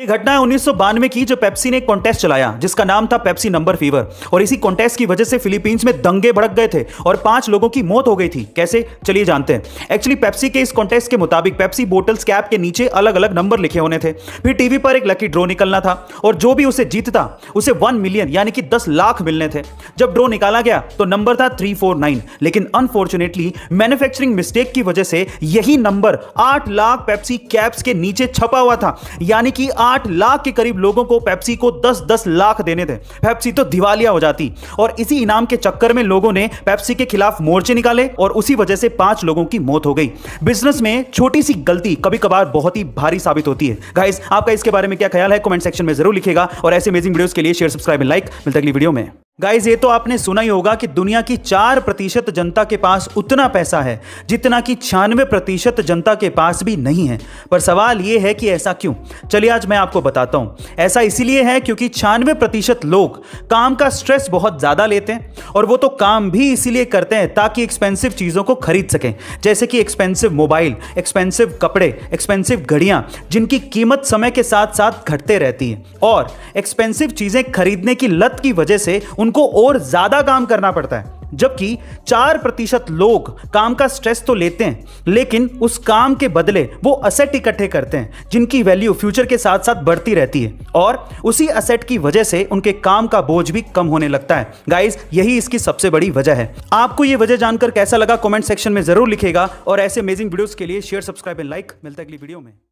ये घटना है उन्नीस की जो पेप्सी ने एक कॉन्टेस्ट चलाया जिसका नाम था पेप्सी नंबर फीवर और इसी कॉन्टेस्ट की वजह से फिलीपींस में दंगे भड़क गए थे और पांच लोगों की मौत हो गई थी कैसे चलिए जानते हैं एक्चुअली पेप्सी के इस कॉन्टेस्ट के मुताबिक पेप्सी बोटल्स कैप के नीचे अलग अलग नंबर लिखे होने थे फिर टीवी पर एक लकी ड्रो निकलना था और जो भी उसे जीतता उसे वन मिलियन यानी कि दस लाख मिलने थे जब ड्रो निकाला गया तो नंबर था थ्री लेकिन अनफॉर्चुनेटली मैन्युफैक्चरिंग मिस्टेक की वजह से यही नंबर आठ लाख पेप्सी कैप्स के नीचे छपा हुआ था यानी कि आठ लाख के करीब लोगों को पेप्सी को दस दस लाख देने थे पेप्सी तो दिवालिया हो जाती और इसी इनाम के चक्कर में लोगों ने पेप्सी के खिलाफ मोर्चे निकाले और उसी वजह से पांच लोगों की मौत हो गई बिजनेस में छोटी सी गलती कभी कभार बहुत ही भारी साबित होती है गाइस आपका इसके बारे में क्या ख्याल है कमेंट सेक्शन में जरूर लिखेगा और ऐसे अमेजिंग वीडियोस के लिए शेयर सब्सक्राइब एंड लाइक मिलते अगली वीडियो में गाइज ये तो आपने सुना ही होगा कि दुनिया की चार प्रतिशत जनता के पास उतना पैसा है जितना कि छियानवे प्रतिशत जनता के पास भी नहीं है पर सवाल ये है कि ऐसा क्यों चलिए आज मैं आपको बताता हूँ ऐसा इसीलिए है क्योंकि छियानवे प्रतिशत लोग काम का स्ट्रेस बहुत ज़्यादा लेते हैं और वो तो काम भी इसीलिए करते हैं ताकि एक्सपेंसिव चीज़ों को खरीद सकें जैसे कि एक्सपेंसिव मोबाइल एक्सपेंसिव कपड़े एक्सपेंसिव घड़ियाँ जिनकी कीमत समय के साथ साथ घटते रहती है और एक्सपेंसिव चीज़ें खरीदने की लत की वजह से उन उनको और ज़्यादा काम करना पड़ता है जबकि चार प्रतिशत लोग काम का स्ट्रेस तो लेते हैं लेकिन उस काम के बदले वो असेट इकट्ठे करते हैं जिनकी वैल्यू फ्यूचर के साथ साथ बढ़ती रहती है और उसी असेट की वजह से उनके काम का बोझ भी कम होने लगता है गाइज यही इसकी सबसे बड़ी वजह है आपको ये वजह जानकर कैसा लगा कॉमेंट सेक्शन में जरूर लिखेगा और ऐसे अमेजिंग वीडियोज के लिए शेयर सब्सक्राइब एंड लाइक मिलता है अगली वीडियो में